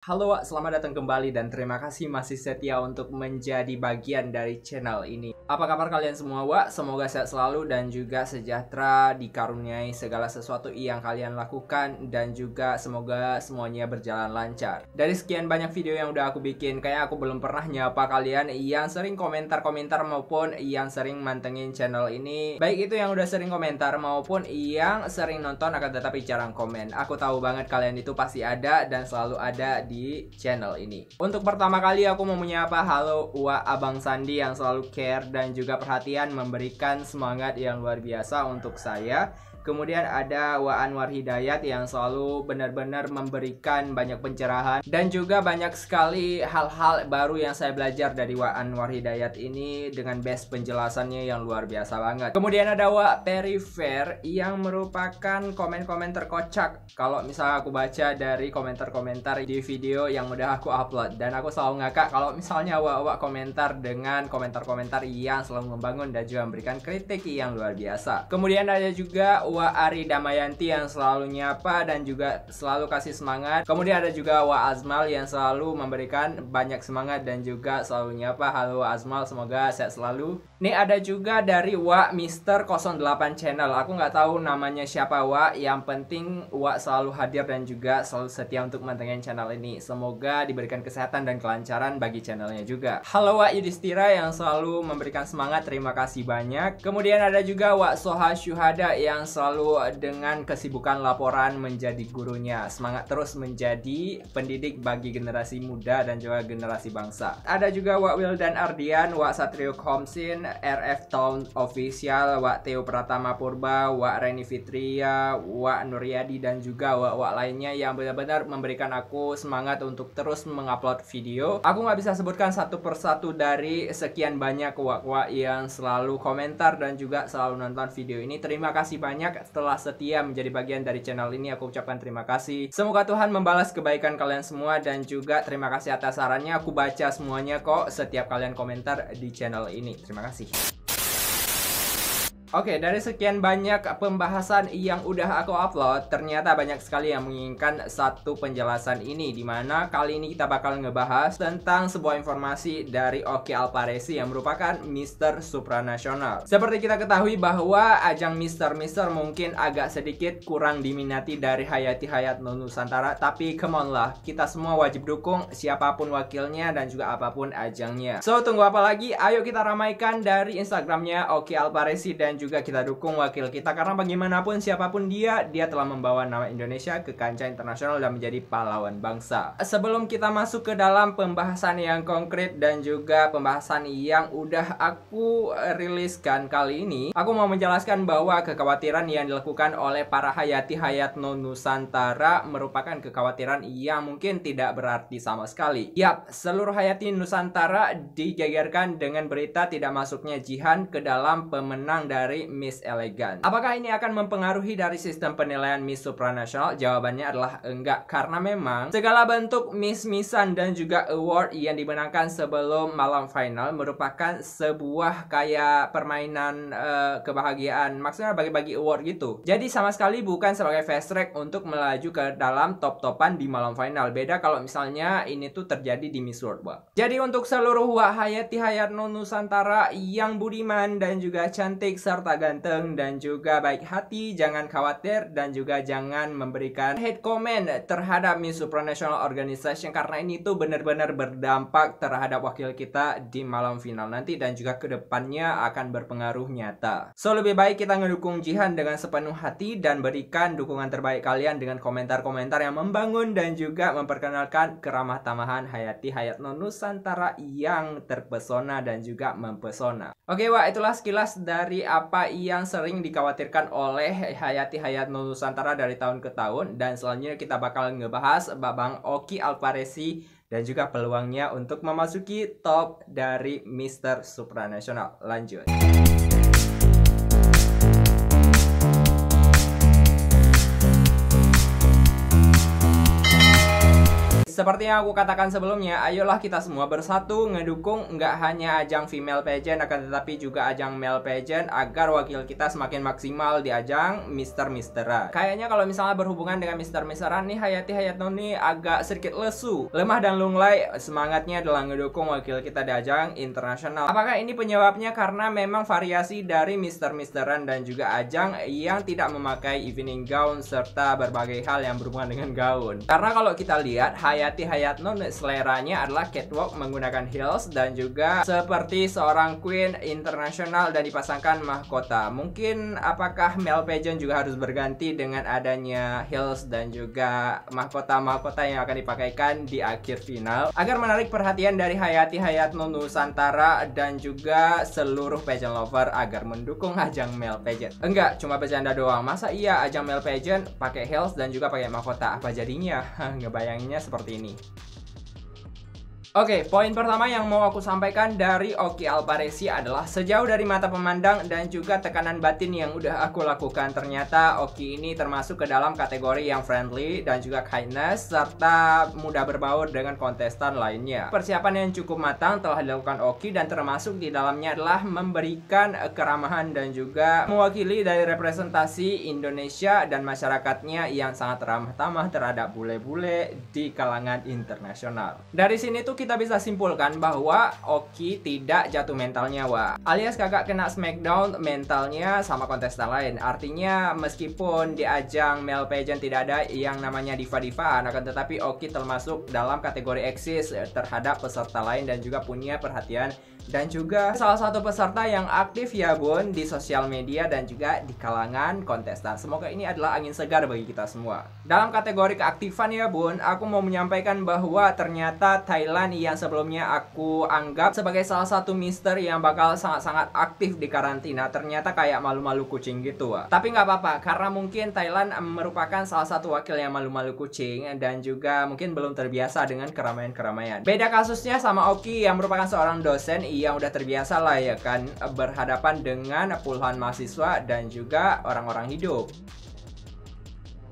Halo Wak, selamat datang kembali dan terima kasih masih setia untuk menjadi bagian dari channel ini. Apa kabar kalian semua Wak? Semoga sehat selalu dan juga sejahtera, dikaruniai segala sesuatu yang kalian lakukan dan juga semoga semuanya berjalan lancar. Dari sekian banyak video yang udah aku bikin, kayak aku belum pernah nyapa kalian yang sering komentar-komentar maupun yang sering mantengin channel ini. Baik itu yang udah sering komentar maupun yang sering nonton akan tetapi jarang komen. Aku tahu banget kalian itu pasti ada dan selalu ada di channel ini. Untuk pertama kali aku mau menyapa halo Ua Abang Sandi yang selalu care dan juga perhatian memberikan semangat yang luar biasa untuk saya Kemudian ada Wa Anwar Hidayat yang selalu benar-benar memberikan banyak pencerahan dan juga banyak sekali hal-hal baru yang saya belajar dari Wa Anwar Hidayat ini dengan best penjelasannya yang luar biasa banget. Kemudian ada Wa Terry Fair yang merupakan komen-komen terkocak kalau misalnya aku baca dari komentar-komentar di video yang udah aku upload dan aku selalu ngakak kalau misalnya Wa-Wa komentar dengan komentar-komentar yang selalu membangun dan juga memberikan kritik yang luar biasa. Kemudian ada juga Wa Wa Ari Damayanti yang selalu nyapa dan juga selalu kasih semangat. Kemudian ada juga Wa Azmal yang selalu memberikan banyak semangat dan juga selalu nyapa. Halo Azmal, semoga sehat selalu. Nih ada juga dari Wa Mister 08 Channel. Aku nggak tahu namanya siapa Wa. Yang penting Wa selalu hadir dan juga selalu setia untuk mantengin channel ini. Semoga diberikan kesehatan dan kelancaran bagi channelnya juga. Halo Wa Yudhistira yang selalu memberikan semangat. Terima kasih banyak. Kemudian ada juga Wa Soha Syuhada yang selalu dengan kesibukan laporan menjadi gurunya. Semangat terus menjadi pendidik bagi generasi muda dan juga generasi bangsa. Ada juga Wak dan Ardian, Wak Satrio Komsin, RF Town Official, Wak Teo Pratama Purba, Wak Reni Fitria, Wak Nuryadi dan juga Wak-Wak lainnya yang benar-benar memberikan aku semangat untuk terus mengupload video. Aku nggak bisa sebutkan satu persatu dari sekian banyak Wak-Wak yang selalu komentar dan juga selalu nonton video ini. Terima kasih banyak banyak telah setia menjadi bagian dari channel ini. Aku ucapkan terima kasih. Semoga Tuhan membalas kebaikan kalian semua dan juga terima kasih atas sarannya. Aku baca semuanya kok setiap kalian komentar di channel ini. Terima kasih. Oke, okay, dari sekian banyak pembahasan yang udah aku upload, ternyata banyak sekali yang menginginkan satu penjelasan ini, dimana kali ini kita bakal ngebahas tentang sebuah informasi dari Oki Alparesi yang merupakan Mister Supranasional. Seperti kita ketahui bahwa ajang Mister Mister mungkin agak sedikit kurang diminati dari Hayati Hayat Nusantara, tapi come on lah, kita semua wajib dukung siapapun wakilnya dan juga apapun ajangnya. So, tunggu apa lagi? Ayo kita ramaikan dari Instagramnya Oki Alparesi dan juga kita dukung wakil kita karena bagaimanapun siapapun dia, dia telah membawa nama Indonesia ke kancah internasional dan menjadi pahlawan bangsa. Sebelum kita masuk ke dalam pembahasan yang konkret dan juga pembahasan yang udah aku riliskan kali ini, aku mau menjelaskan bahwa kekhawatiran yang dilakukan oleh para hayati hayat non Nusantara merupakan kekhawatiran yang mungkin tidak berarti sama sekali. Yap, seluruh hayati Nusantara digegerkan dengan berita tidak masuknya Jihan ke dalam pemenang dari dari Miss Elegant. Apakah ini akan mempengaruhi dari sistem penilaian Miss Supranational? Jawabannya adalah enggak, karena memang segala bentuk Miss-Missan dan juga award yang dimenangkan sebelum malam final merupakan sebuah kayak permainan uh, kebahagiaan, maksudnya bagi-bagi award gitu. Jadi sama sekali bukan sebagai fast track untuk melaju ke dalam top-topan di malam final. Beda kalau misalnya ini tuh terjadi di Miss World Bah. Jadi untuk seluruh Wahayati hayat Nusantara yang budiman dan juga cantik serta serta ganteng dan juga baik hati, jangan khawatir dan juga jangan memberikan hate comment terhadap Miss Supranational Organization karena ini tuh benar-benar berdampak terhadap wakil kita di malam final nanti dan juga kedepannya akan berpengaruh nyata. So lebih baik kita ngedukung Jihan dengan sepenuh hati dan berikan dukungan terbaik kalian dengan komentar-komentar yang membangun dan juga memperkenalkan keramah tamahan Hayati hayat non Nusantara yang terpesona dan juga mempesona. Oke, okay, wah itulah sekilas dari apa apa yang sering dikhawatirkan oleh Hayati Hayat Nusantara dari tahun ke tahun dan selanjutnya kita bakal ngebahas Babang Oki Alparesi dan juga peluangnya untuk memasuki top dari Mister Supranasional. Lanjut. Seperti yang aku katakan sebelumnya, ayolah kita semua bersatu ngedukung nggak hanya ajang female pageant akan tetapi juga ajang male pageant agar wakil kita semakin maksimal di ajang Mister Mistera. Kayaknya kalau misalnya berhubungan dengan Mister Mistera nih Hayati Hayatno nih agak sedikit lesu, lemah dan lunglai semangatnya adalah ngedukung wakil kita di ajang internasional. Apakah ini penyebabnya karena memang variasi dari Mister Misteran dan juga ajang yang tidak memakai evening gown serta berbagai hal yang berhubungan dengan gaun? Karena kalau kita lihat Hayati Hayati Hayatno seleranya adalah catwalk menggunakan heels dan juga seperti seorang queen internasional dan dipasangkan mahkota. Mungkin apakah male pageant juga harus berganti dengan adanya heels dan juga mahkota-mahkota yang akan dipakaikan di akhir final agar menarik perhatian dari Hayati Hayatno Nusantara dan juga seluruh pageant lover agar mendukung ajang male pageant. Enggak, cuma bercanda doang. Masa iya ajang male pageant pakai heels dan juga pakai mahkota apa jadinya? Ngebayanginnya seperti ini. 你 Oke, okay, poin pertama yang mau aku sampaikan dari Oki Alparesi adalah sejauh dari mata pemandang dan juga tekanan batin yang udah aku lakukan ternyata Oki ini termasuk ke dalam kategori yang friendly dan juga kindness serta mudah berbaur dengan kontestan lainnya. Persiapan yang cukup matang telah dilakukan Oki dan termasuk di dalamnya adalah memberikan keramahan dan juga mewakili dari representasi Indonesia dan masyarakatnya yang sangat ramah tamah terhadap bule-bule di kalangan internasional. Dari sini tuh kita bisa simpulkan bahwa Oki tidak jatuh mentalnya, Wak. Alias kagak kena smackdown mentalnya sama kontestan lain. Artinya, meskipun di ajang male pageant tidak ada yang namanya diva Diva akan tetapi Oki termasuk dalam kategori eksis terhadap peserta lain dan juga punya perhatian dan juga salah satu peserta yang aktif ya Bun di sosial media dan juga di kalangan kontestan. Semoga ini adalah angin segar bagi kita semua. Dalam kategori keaktifan ya Bun, aku mau menyampaikan bahwa ternyata Thailand yang sebelumnya aku anggap sebagai salah satu mister yang bakal sangat-sangat aktif di karantina, ternyata kayak malu-malu kucing gitu. Wa. Tapi nggak apa-apa, karena mungkin Thailand merupakan salah satu wakil yang malu-malu kucing dan juga mungkin belum terbiasa dengan keramaian-keramaian. Beda kasusnya sama Oki yang merupakan seorang dosen yang udah terbiasa lah ya kan berhadapan dengan puluhan mahasiswa dan juga orang-orang hidup.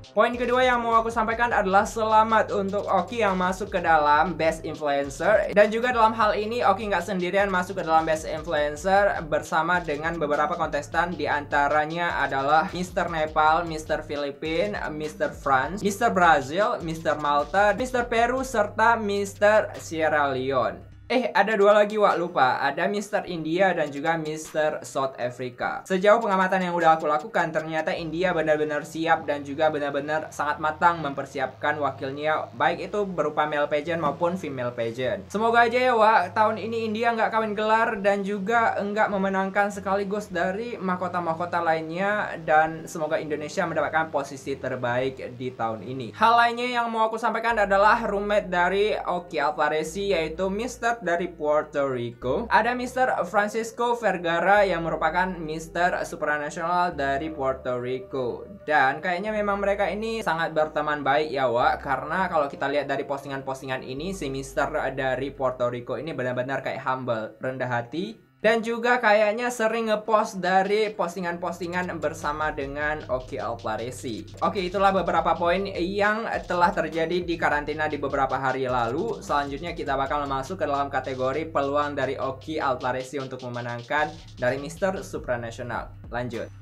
Poin kedua yang mau aku sampaikan adalah selamat untuk Oki yang masuk ke dalam Best Influencer Dan juga dalam hal ini Oki nggak sendirian masuk ke dalam Best Influencer Bersama dengan beberapa kontestan diantaranya adalah Mr. Nepal, Mr. Filipina, Mr. France, Mr. Brazil, Mr. Malta, Mr. Peru, serta Mr. Sierra Leone Eh, ada dua lagi, Wak, lupa. Ada Mr. India dan juga Mr. South Africa. Sejauh pengamatan yang udah aku lakukan, ternyata India benar-benar siap dan juga benar-benar sangat matang mempersiapkan wakilnya, baik itu berupa male pageant maupun female pageant. Semoga aja ya, Wak, tahun ini India nggak kawin gelar dan juga nggak memenangkan sekaligus dari mahkota-mahkota lainnya dan semoga Indonesia mendapatkan posisi terbaik di tahun ini. Hal lainnya yang mau aku sampaikan adalah roommate dari Oki Alvarezi yaitu Mr dari Puerto Rico. Ada Mr. Francisco Vergara yang merupakan Mr. Supranasional dari Puerto Rico. Dan kayaknya memang mereka ini sangat berteman baik ya Wak. Karena kalau kita lihat dari postingan-postingan ini si Mr. dari Puerto Rico ini benar-benar kayak humble, rendah hati, dan juga kayaknya sering ngepost dari postingan-postingan bersama dengan Oki Alvarezi. Oke, itulah beberapa poin yang telah terjadi di karantina di beberapa hari lalu. Selanjutnya kita bakal masuk ke dalam kategori peluang dari Oki Alvarezi untuk memenangkan dari Mister Supranasional. Lanjut.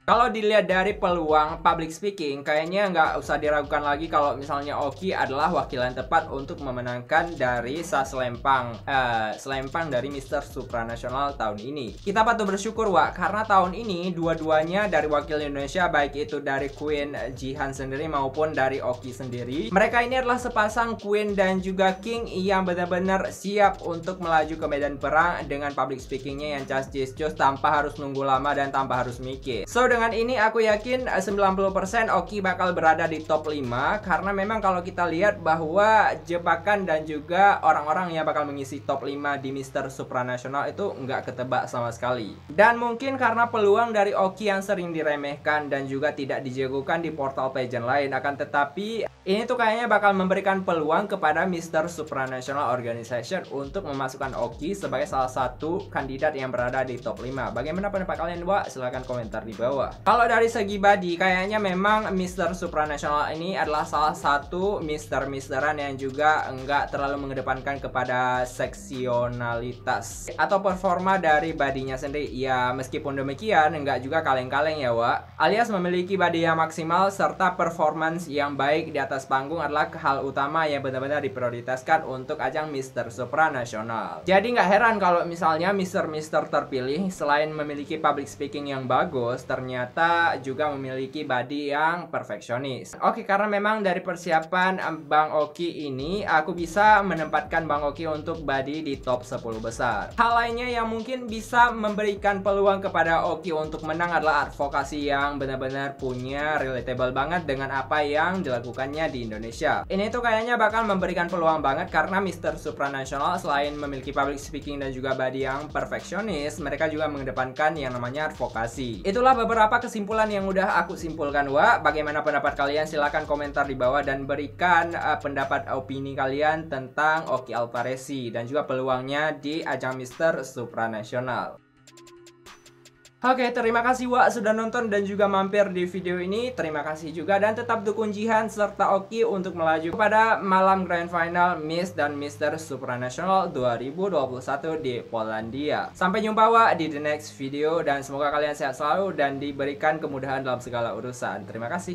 Kalau dilihat dari peluang public speaking, kayaknya nggak usah diragukan lagi kalau misalnya Oki adalah wakilan tepat untuk memenangkan dari Sa Selempang, uh, eh, Selempang dari Mister Supranasional tahun ini. Kita patut bersyukur, Wak, karena tahun ini dua-duanya dari wakil Indonesia, baik itu dari Queen Jihan sendiri maupun dari Oki sendiri, mereka ini adalah sepasang Queen dan juga King yang benar-benar siap untuk melaju ke medan perang dengan public speakingnya yang just just tanpa harus nunggu lama dan tanpa harus mikir. So, dengan ini aku yakin 90% eh, Oki bakal berada di top 5 karena memang kalau kita lihat bahwa jebakan dan juga orang-orang yang bakal mengisi top 5 di Mister Supranasional itu nggak ketebak sama sekali. Dan mungkin karena peluang dari Oki yang sering diremehkan dan juga tidak dijagokan di portal pageant lain akan tetapi ini tuh kayaknya bakal memberikan peluang kepada Mister Supranational Organization untuk memasukkan Oki sebagai salah satu kandidat yang berada di top 5. Bagaimana pendapat kalian, dua Silahkan komentar di bawah gua. Kalau dari segi body, kayaknya memang Mister Supranational ini adalah salah satu Mister-Misteran yang juga enggak terlalu mengedepankan kepada seksionalitas atau performa dari badinya sendiri. Ya, meskipun demikian, enggak juga kaleng-kaleng ya, wa. Alias memiliki body yang maksimal serta performance yang baik di atas panggung adalah hal utama yang benar-benar diprioritaskan untuk ajang Mister Supranational. Jadi nggak heran kalau misalnya Mister-Mister terpilih selain memiliki public speaking yang bagus, ternyata ternyata juga memiliki body yang perfeksionis. Oke, karena memang dari persiapan eh, Bang Oki ini, aku bisa menempatkan Bang Oki untuk body di top 10 besar. Hal lainnya yang mungkin bisa memberikan peluang kepada Oki untuk menang adalah advokasi yang benar-benar punya relatable banget dengan apa yang dilakukannya di Indonesia. Ini tuh kayaknya bakal memberikan peluang banget karena Mr. Supranational selain memiliki public speaking dan juga body yang perfeksionis, mereka juga mengedepankan yang namanya advokasi. Itulah beberapa beberapa kesimpulan yang udah aku simpulkan Wa. Bagaimana pendapat kalian? Silahkan komentar di bawah dan berikan uh, pendapat opini kalian tentang Oki Alvarez dan juga peluangnya di ajang Mister Supranasional. Oke, terima kasih Wak sudah nonton dan juga mampir di video ini. Terima kasih juga dan tetap dukung Jihan serta Oki untuk melaju pada malam Grand Final Miss dan Mister Supranational 2021 di Polandia. Sampai jumpa Wak di the next video dan semoga kalian sehat selalu dan diberikan kemudahan dalam segala urusan. Terima kasih.